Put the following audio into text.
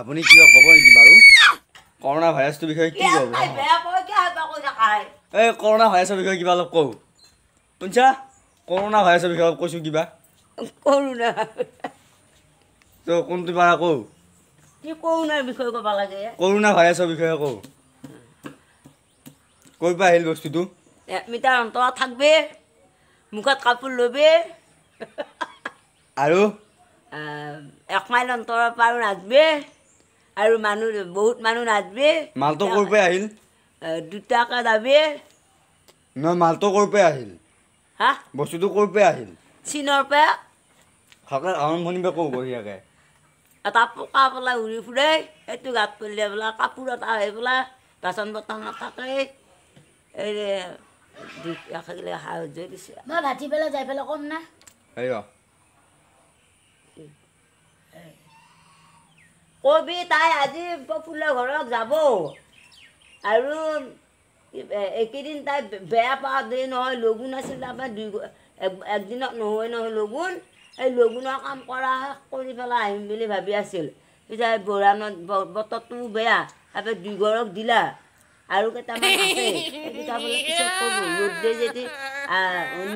আপুনি কিবা ক'ব নেকি বাৰু কৰোণা ভাইৰাছটোৰ বিষয়ে কি ক'ব এই কৰোণা ভাইৰাছৰ বিষয়ে কিবা অলপ কওঁ শুনিছা কৰোণা ভাইৰাছৰ বিষয়ে অলপ কৈছোঁ কিবা কৰোণা তো কোনটো পাৰা কওঁ কৰোণা ভাইৰাছৰ বিষয়ে কওঁ ক'ৰ পৰা আহিল বস্তুটো মিটাৰ অন্তৰত থাকবে মুখত কাপোৰ ল'বে আৰু এক মাইল অন্তৰৰ পৰা নাচবে আৰু মানুহ বহুত মানুহ নাচবে মালটো ক'ৰ পৰা আহিল দুটাকে যাবি নহয় মালটো ক'ৰ পৰা আহিল হা বস্তুটো ক'ৰ পৰা আহিল চীনৰ পৰা আৰম্ভণি পৰা ক'ব সিয়াকে এটা পকা পেলাই উৰি ফুৰে সেইটো গাত কৰি দিয়া কাপোৰ এটা আহি পেলাই বাচন বৰ্তন নাথাকে এই ৰাখিলে দিছে মই ভাটি পেলাই যাই পেলাই ক'ম না কবি তাই আজি প্ৰফুল্ল ঘৰক যাব আৰু এইকেইদিন তাই বেয়া পাওঁ দেই নহয় লগুণ আছিল তাৰপৰা দুই একদিনত নহয় নহয় লগুণ এই লগুণৰ কাম কৰা শেষ কৰি পেলাই আহিম বুলি ভাবি আছিল পিছত বৰানত বতৰটোও বেয়া তাৰপে দুইঘৰক দিলা আৰু কেইটামান